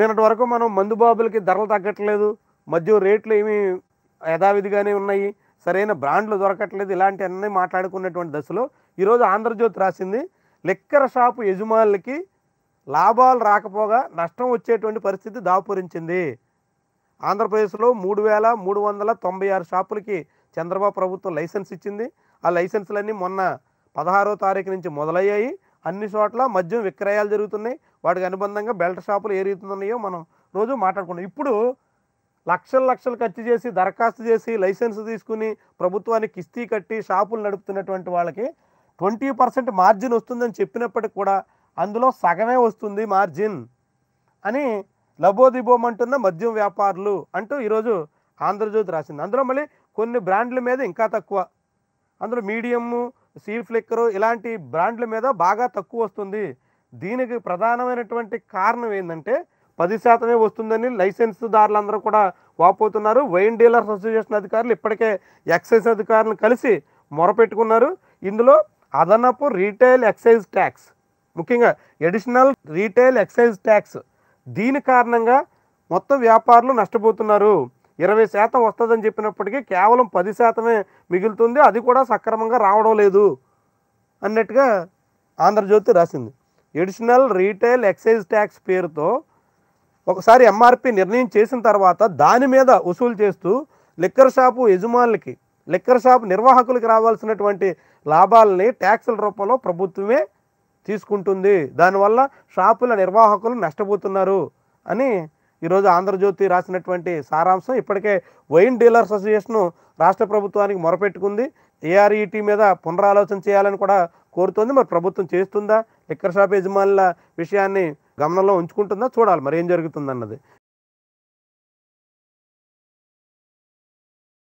నిన్నటి వరకు మనం మందు బాబులకి ధరలు తగ్గట్లేదు మధ్య రేట్లు ఏమి యథావిధిగానే ఉన్నాయి సరైన బ్రాండ్లు దొరకట్లేదు ఇలాంటివన్నీ మాట్లాడుకునేటువంటి దశలో ఈరోజు ఆంధ్రజ్యోతి రాసింది లెక్కర షాపు యజమానులకి లాభాలు రాకపోగా నష్టం వచ్చేటువంటి పరిస్థితి దాపురించింది ఆంధ్రప్రదేశ్లో మూడు వేల మూడు వందల తొంభై ఆరు షాపులకి చంద్రబాబు ప్రభుత్వం లైసెన్స్ ఇచ్చింది ఆ లైసెన్సులన్నీ మొన్న పదహారో తారీఖు నుంచి మొదలయ్యాయి అన్ని చోట్ల మద్యం విక్రయాలు జరుగుతున్నాయి వాటికి అనుబంధంగా బెల్ట్ షాపులు ఏ రీతి ఉన్నాయో మనం రోజు మాట్లాడుకున్నాం ఇప్పుడు లక్షలు లక్షలు ఖర్చు చేసి దరఖాస్తు చేసి లైసెన్స్ తీసుకుని ప్రభుత్వానికి కిస్తీ కట్టి షాపులు నడుపుతున్నటువంటి వాళ్ళకి ట్వంటీ పర్సెంట్ మార్జిన్ వస్తుందని చెప్పినప్పటికి కూడా అందులో సగమే వస్తుంది మార్జిన్ అని లబోదిబోమంటున్న మద్యం వ్యాపారులు అంటూ ఈరోజు ఆంధ్రజ్యోతి రాసింది అందులో మళ్ళీ కొన్ని బ్రాండ్ల మీద ఇంకా తక్కువ అందులో మీడియము సీ ఫ్లిక్కరు ఇలాంటి బ్రాండ్ల మీద బాగా తక్కువ వస్తుంది దీనికి ప్రధానమైనటువంటి కారణం ఏంటంటే పది శాతమే వస్తుందని లైసెన్స్దారులందరూ కూడా వాపోతున్నారు వైన్ డీలర్స్ అసోసియేషన్ అధికారులు ఇప్పటికే ఎక్సైజ్ అధికారులను కలిసి మొరపెట్టుకున్నారు ఇందులో అదనపు రీటైల్ ఎక్సైజ్ ట్యాక్స్ ముఖ్యంగా ఎడిషనల్ రీటైల్ ఎక్సైజ్ ట్యాక్స్ దీని కారణంగా మొత్తం వ్యాపారులు నష్టపోతున్నారు ఇరవై శాతం వస్తుందని చెప్పినప్పటికీ కేవలం పది శాతమే మిగులుతుంది అది కూడా సక్రమంగా రావడం లేదు అన్నట్టుగా ఆంధ్రజ్యోతి రాసింది ఎడిషనల్ రీటైల్ ఎక్సైజ్ ట్యాక్స్ పేరుతో ఒకసారి ఎంఆర్పి నిర్ణయం చేసిన తర్వాత దాని మీద వసూలు చేస్తూ లిక్కర్ షాపు యజమానులకి లిక్కర్ షాప్ నిర్వాహకులకి రావాల్సినటువంటి లాభాలని ట్యాక్సుల రూపంలో ప్రభుత్వమే తీసుకుంటుంది దానివల్ల షాపుల నిర్వాహకులు నష్టపోతున్నారు అని ఈరోజు ఆంధ్రజ్యోతి రాసినటువంటి సారాంశం ఇప్పటికే వైన్ డీలర్స్ అసోసియేషను రాష్ట్ర ప్రభుత్వానికి మొరపెట్టుకుంది ఏఆర్ఈటీ మీద పునరాలోచన చేయాలని కూడా కోరుతోంది మరి ప్రభుత్వం చేస్తుందా లిక్కర్ షాప్ యజమానుల విషయాన్ని గమనంలో ఉంచుకుంటుందా చూడాలి మరి ఏం జరుగుతుందన్నది